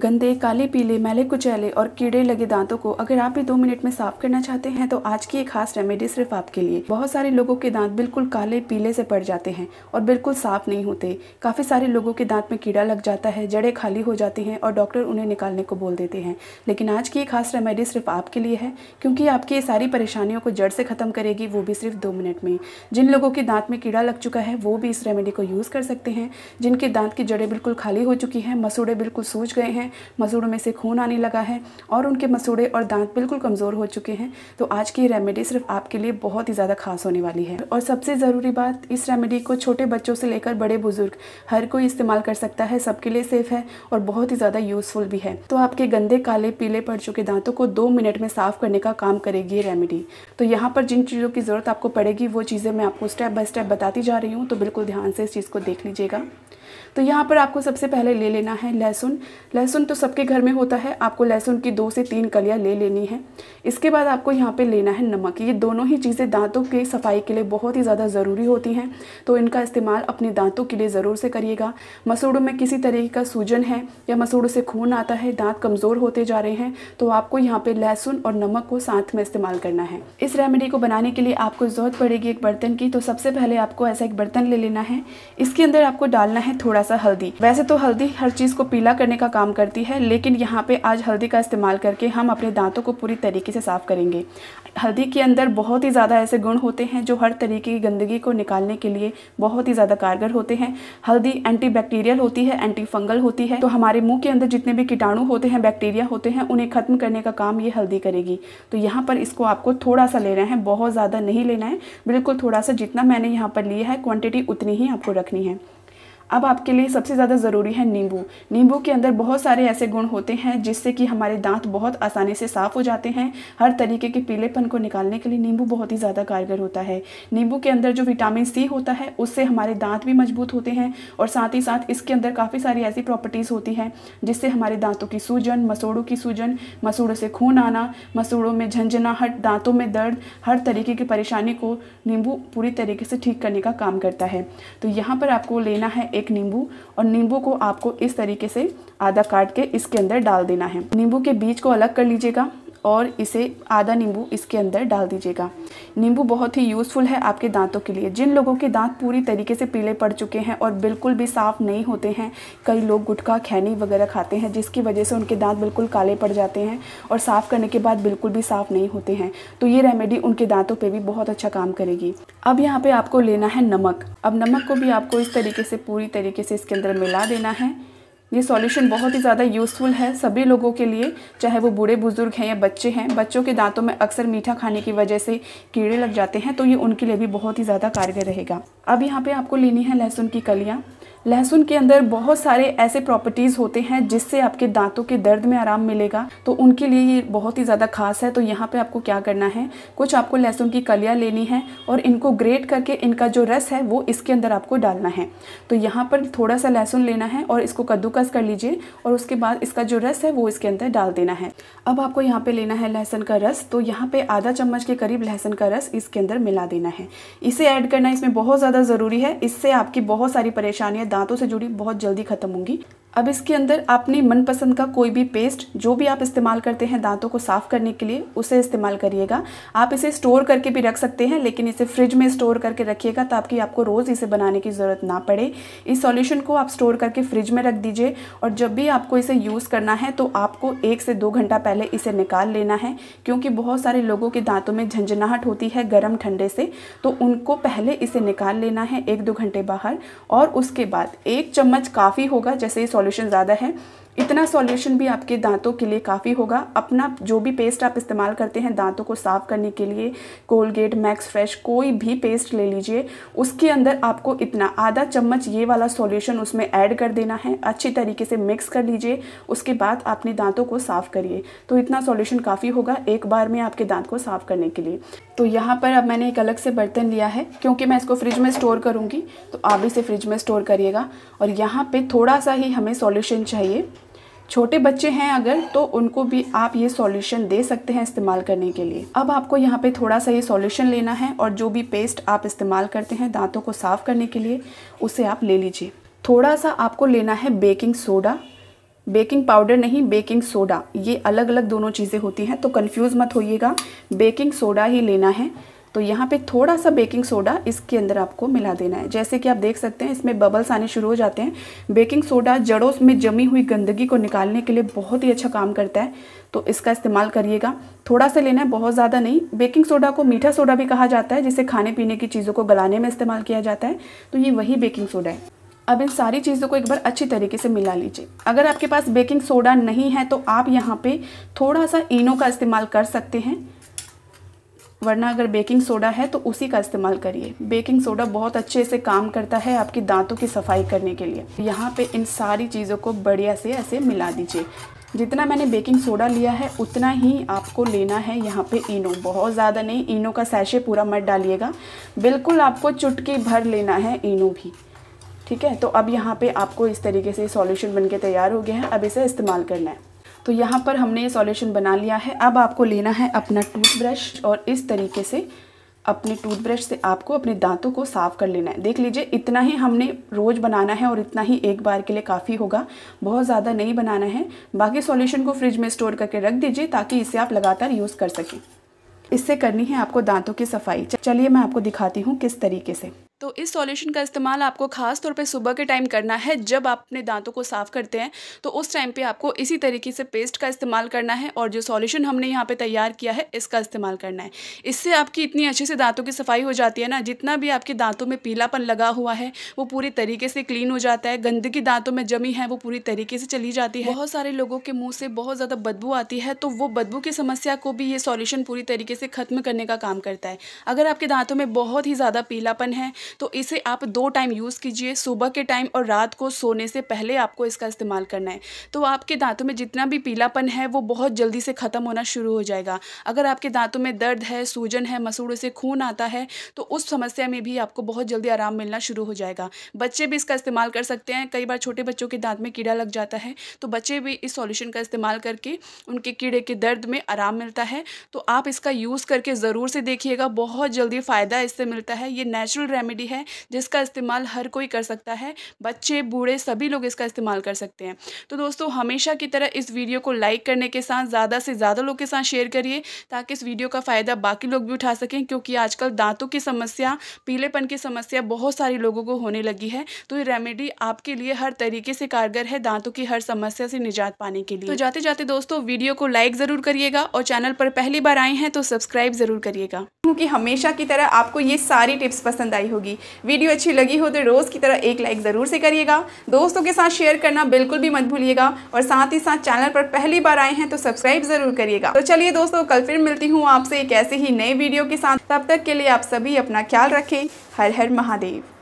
गंदे काले पीले मैले कुचैले और कीड़े लगे दांतों को अगर आप भी दो मिनट में साफ करना चाहते हैं तो आज की ये खास रेमेडी सिर्फ आपके लिए बहुत सारे लोगों के दांत बिल्कुल काले पीले से पड़ जाते हैं और बिल्कुल साफ नहीं होते काफ़ी सारे लोगों के दांत में कीड़ा लग जाता है जड़ें खाली हो जाती हैं और डॉक्टर उन्हें निकालने को बोल देते हैं लेकिन आज की ये खास रेमेडी सिर्फ आपके लिए है क्योंकि आपकी ये सारी परेशानियों को जड़ से ख़त्म करेगी वो भी सिर्फ दो मिनट में जिन लोगों के दांत में कीड़ा लग चुका है वो भी इस रेमेडी को यूज़ कर सकते हैं जिनके दांत की जड़ें बिल्कुल खाली हो चुकी हैं मसूड़े बिल्कुल सूझ गए हैं है मसूड़ों में से खून आने लगा है और उनके मसूड़े और दांत बिल्कुल कमज़ोर हो चुके हैं तो आज की रेमेडी सिर्फ आपके लिए बहुत ही ज़्यादा खास होने वाली है और सबसे ज़रूरी बात इस रेमेडी को छोटे बच्चों से लेकर बड़े बुजुर्ग हर कोई इस्तेमाल कर सकता है सबके लिए सेफ है और बहुत ही ज़्यादा यूज़फुल भी है तो आपके गंदे काले पीले पड़ चुके दांतों को दो मिनट में साफ़ करने का काम करेगी ये रेमेडी तो यहाँ पर जिन चीज़ों की ज़रूरत आपको पड़ेगी वो चीज़ें मैं आपको स्टेप बाय स्टेप बताती जा रही हूँ तो बिल्कुल ध्यान से इस चीज़ को देख लीजिएगा तो यहाँ पर आपको सबसे पहले ले लेना है लहसुन लहसुन तो सबके घर में होता है आपको लहसुन की दो से तीन कलियाँ ले लेनी है इसके बाद आपको यहाँ पे लेना है नमक ये दोनों ही चीज़ें दांतों की सफाई के लिए बहुत ही ज़्यादा ज़रूरी होती हैं तो इनका इस्तेमाल अपने दांतों के लिए ज़रूर से करिएगा मसूड़ों में किसी तरीके का सूजन है या मसूड़ों से खून आता है दांत कमज़ोर होते जा रहे हैं तो आपको यहाँ पर लहसुन और नमक को साथ में इस्तेमाल करना है इस रेमेडी को बनाने के लिए आपको ज़रूरत पड़ेगी एक बर्तन की तो सबसे पहले आपको ऐसा एक बर्तन ले लेना है इसके अंदर आपको डालना है थोड़ा सा हल्दी वैसे तो हल्दी हर चीज़ को पीला करने का काम करती है लेकिन यहाँ पे आज हल्दी का इस्तेमाल करके हम अपने दांतों को पूरी तरीके से साफ़ करेंगे हल्दी के अंदर बहुत ही ज़्यादा ऐसे गुण होते हैं जो हर तरीके की गंदगी को निकालने के लिए बहुत ही ज़्यादा कारगर होते हैं हल्दी एंटी बैक्टीरियल होती है एंटी फंगल होती है तो हमारे मुंह के अंदर जितने भी कीटाणु होते हैं बैक्टीरिया होते हैं उन्हें ख़त्म करने का काम ये हल्दी करेगी तो यहाँ पर इसको आपको थोड़ा सा लेना है बहुत ज़्यादा नहीं लेना है बिल्कुल थोड़ा सा जितना मैंने यहाँ पर लिया है क्वान्टिटी उतनी ही आपको रखनी है अब आपके लिए सबसे ज़्यादा ज़रूरी है नींबू नींबू के अंदर बहुत सारे ऐसे गुण होते हैं जिससे कि हमारे दांत बहुत आसानी से साफ़ हो जाते हैं हर तरीके के पीलेपन को निकालने के लिए नींबू बहुत ही ज़्यादा कारगर होता है नींबू के अंदर जो विटामिन सी होता है उससे हमारे दांत भी मजबूत होते हैं और साथ ही साथ इसके अंदर काफ़ी सारी ऐसी प्रॉपर्टीज़ होती हैं जिससे हमारे दांतों की सूजन मसूड़ों की सूजन मसूड़ों से खून आना मसूड़ों में झंझनाहट दांतों में दर्द हर तरीके की परेशानी को नींबू पूरी तरीके से ठीक करने का काम करता है तो यहाँ पर आपको लेना है एक नींबू और नींबू को आपको इस तरीके से आधा काट के इसके अंदर डाल देना है नींबू के बीज को अलग कर लीजिएगा और इसे आधा नींबू इसके अंदर डाल दीजिएगा नींबू बहुत ही यूज़फुल है आपके दांतों के लिए जिन लोगों के दांत पूरी तरीके से पीले पड़ चुके हैं और बिल्कुल भी साफ़ नहीं होते हैं कई लोग गुटखा खैनी वगैरह खाते हैं जिसकी वजह से उनके दांत बिल्कुल काले पड़ जाते हैं और साफ़ करने के बाद बिल्कुल भी साफ़ नहीं होते हैं तो ये रेमेडी उनके दांतों पर भी बहुत अच्छा काम करेगी अब यहाँ पर आपको लेना है नमक अब नमक को भी आपको इस तरीके से पूरी तरीके से इसके अंदर मिला देना है ये सॉल्यूशन बहुत ही ज़्यादा यूज़फुल है सभी लोगों के लिए चाहे वो बूढ़े बुजुर्ग हैं या बच्चे हैं बच्चों के दांतों में अक्सर मीठा खाने की वजह से कीड़े लग जाते हैं तो ये उनके लिए भी बहुत ही ज़्यादा कारगर रहेगा अब यहाँ पे आपको लेनी है लहसुन की कलियाँ लहसुन के अंदर बहुत सारे ऐसे प्रॉपर्टीज़ होते हैं जिससे आपके दांतों के दर्द में आराम मिलेगा तो उनके लिए ये बहुत ही ज़्यादा खास है तो यहाँ पे आपको क्या करना है कुछ आपको लहसुन की कलियाँ लेनी है और इनको ग्रेट करके इनका जो रस है वो इसके अंदर आपको डालना है तो यहाँ पर थोड़ा सा लहसुन लेना है और इसको कद्दूकस कर लीजिए और उसके बाद इसका जो रस है वो इसके अंदर डाल देना है अब आपको यहाँ पर लेना है लहसुन का रस तो यहाँ पर आधा चम्मच के करीब लहसुन का रस इसके अंदर मिला देना है इसे ऐड करना इसमें बहुत ज़्यादा ज़रूरी है इससे आपकी बहुत सारी परेशानियाँ दांतों से जुड़ी बहुत जल्दी ख़त्म होंगी अब इसके अंदर अपनी मनपसंद का कोई भी पेस्ट जो भी आप इस्तेमाल करते हैं दांतों को साफ़ करने के लिए उसे इस्तेमाल करिएगा आप इसे स्टोर करके भी रख सकते हैं लेकिन इसे फ्रिज में स्टोर करके रखिएगा ताकि आपको रोज़ इसे बनाने की ज़रूरत ना पड़े इस सॉल्यूशन को आप स्टोर करके फ्रिज में रख दीजिए और जब भी आपको इसे यूज़ करना है तो आपको एक से दो घंटा पहले इसे निकाल लेना है क्योंकि बहुत सारे लोगों के दांतों में झंझनाहट होती है गर्म ठंडे से तो उनको पहले इसे निकाल लेना है एक दो घंटे बाहर और उसके बाद एक चम्मच काफ़ी होगा जैसे ये पॉल्यूशन ज़्यादा है इतना सॉल्यूशन भी आपके दांतों के लिए काफ़ी होगा अपना जो भी पेस्ट आप इस्तेमाल करते हैं दांतों को साफ़ करने के लिए कोलगेट मैक्स फ्रेश कोई भी पेस्ट ले लीजिए उसके अंदर आपको इतना आधा चम्मच ये वाला सॉल्यूशन उसमें ऐड कर देना है अच्छी तरीके से मिक्स कर लीजिए उसके बाद अपने दांतों को साफ़ करिए तो इतना सॉल्यूशन काफ़ी होगा एक बार में आपके दांत को साफ़ करने के लिए तो यहाँ पर अब मैंने एक अलग से बर्तन लिया है क्योंकि मैं इसको फ्रिज में स्टोर करूँगी तो आप इसे फ्रिज में स्टोर करिएगा और यहाँ पर थोड़ा सा ही हमें सॉल्यूशन चाहिए छोटे बच्चे हैं अगर तो उनको भी आप ये सॉल्यूशन दे सकते हैं इस्तेमाल करने के लिए अब आपको यहाँ पे थोड़ा सा ये सॉल्यूशन लेना है और जो भी पेस्ट आप इस्तेमाल करते हैं दांतों को साफ़ करने के लिए उसे आप ले लीजिए थोड़ा सा आपको लेना है बेकिंग सोडा बेकिंग पाउडर नहीं बेकिंग सोडा ये अलग अलग दोनों चीज़ें होती हैं तो कन्फ्यूज़ मत होइएगा बेकिंग सोडा ही लेना है तो यहाँ पे थोड़ा सा बेकिंग सोडा इसके अंदर आपको मिला देना है जैसे कि आप देख सकते हैं इसमें बबल्स आने शुरू हो जाते हैं बेकिंग सोडा जड़ों में जमी हुई गंदगी को निकालने के लिए बहुत ही अच्छा काम करता है तो इसका इस्तेमाल करिएगा थोड़ा सा लेना है बहुत ज़्यादा नहीं बेकिंग सोडा को मीठा सोडा भी कहा जाता है जिसे खाने पीने की चीज़ों को गलाने में इस्तेमाल किया जाता है तो ये वही बेकिंग सोडा है अब इन सारी चीज़ों को एक बार अच्छी तरीके से मिला लीजिए अगर आपके पास बेकिंग सोडा नहीं है तो आप यहाँ पे थोड़ा सा इनो का इस्तेमाल कर सकते हैं वरना अगर बेकिंग सोडा है तो उसी का इस्तेमाल करिए बेकिंग सोडा बहुत अच्छे से काम करता है आपकी दांतों की सफाई करने के लिए यहाँ पे इन सारी चीज़ों को बढ़िया से ऐसे मिला दीजिए जितना मैंने बेकिंग सोडा लिया है उतना ही आपको लेना है यहाँ पे इनो बहुत ज़्यादा नहीं इनो का सैशे पूरा मत डालिएगा बिल्कुल आपको चुटकी भर लेना है इनो भी ठीक है तो अब यहाँ पे आपको इस तरीके से सॉल्यूशन बनके तैयार हो गया है अब इसे इस्तेमाल करना है तो यहाँ पर हमने ये सॉल्यूशन बना लिया है अब आपको लेना है अपना टूथब्रश और इस तरीके से अपने टूथब्रश से आपको अपने दांतों को साफ़ कर लेना है देख लीजिए इतना ही हमने रोज़ बनाना है और इतना ही एक बार के लिए काफ़ी होगा बहुत ज़्यादा नहीं बनाना है बाकी सॉल्यूशन को फ्रिज में स्टोर करके रख दीजिए ताकि इसे आप लगातार यूज़ कर सकें इससे करनी है आपको दांतों की सफाई चलिए मैं आपको दिखाती हूँ किस तरीके से तो इस सॉल्यूशन का इस्तेमाल आपको ख़ास तौर पे सुबह के टाइम करना है जब आप अपने दांतों को साफ़ करते हैं तो उस टाइम पे आपको इसी तरीके से पेस्ट का इस्तेमाल करना है और जो सॉल्यूशन हमने यहाँ पे तैयार किया है इसका इस्तेमाल करना है इससे आपकी इतनी अच्छे से दांतों की सफाई हो जाती है ना जितना भी आपके दांतों में पीलापन लगा हुआ है वो पूरी तरीके से क्लीन हो जाता है गंदगी दांतों में जमी है वो पूरी तरीके से चली जाती है बहुत सारे लोगों के मुँह से बहुत ज़्यादा बदबू आती है तो वो बदबू की समस्या को भी ये सॉल्यूशन पूरी तरीके से ख़त्म करने का काम करता है अगर आपके दांतों में बहुत ही ज़्यादा पीलापन है तो इसे आप दो टाइम यूज़ कीजिए सुबह के टाइम और रात को सोने से पहले आपको इसका इस्तेमाल करना है तो आपके दांतों में जितना भी पीलापन है वो बहुत जल्दी से ख़त्म होना शुरू हो जाएगा अगर आपके दांतों में दर्द है सूजन है मसूड़ों से खून आता है तो उस समस्या में भी आपको बहुत जल्दी आराम मिलना शुरू हो जाएगा बच्चे भी इसका इस्तेमाल कर सकते हैं कई बार छोटे बच्चों के दांत में कीड़ा लग जाता है तो बच्चे भी इस सॉल्यूशन का इस्तेमाल करके उनके कीड़े के दर्द में आराम मिलता है तो आप इसका यूज़ करके ज़रूर से देखिएगा बहुत जल्दी फ़ायदा इससे मिलता है ये नेचुरल रेमेडी रेमेडी है जिसका इस्तेमाल हर कोई कर सकता है बच्चे बूढ़े सभी लोग इसका इस्तेमाल कर सकते हैं तो दोस्तों हमेशा की तरह इस वीडियो को लाइक करने के साथ ज़्यादा से ज़्यादा लोग के साथ शेयर करिए ताकि इस वीडियो का फ़ायदा बाकी लोग भी उठा सकें क्योंकि आजकल दांतों की समस्या पीलेपन की समस्या बहुत सारे लोगों को होने लगी है तो ये रेमेडी आपके लिए हर तरीके से कारगर है दांतों की हर समस्या से निजात पाने के लिए तो जाते जाते दोस्तों वीडियो को लाइक ज़रूर करिएगा और चैनल पर पहली बार आए हैं तो सब्सक्राइब ज़रूर करिएगा हूँ कि हमेशा की तरह आपको ये सारी टिप्स पसंद आई होगी वीडियो अच्छी लगी हो तो रोज़ की तरह एक लाइक ज़रूर से करिएगा दोस्तों के साथ शेयर करना बिल्कुल भी मत भूलिएगा और साथ ही साथ चैनल पर पहली बार आए हैं तो सब्सक्राइब ज़रूर करिएगा तो चलिए दोस्तों कल फिर मिलती हूँ आपसे एक ऐसे ही नए वीडियो के साथ तब तक के लिए आप सभी अपना ख्याल रखें हर हर महादेव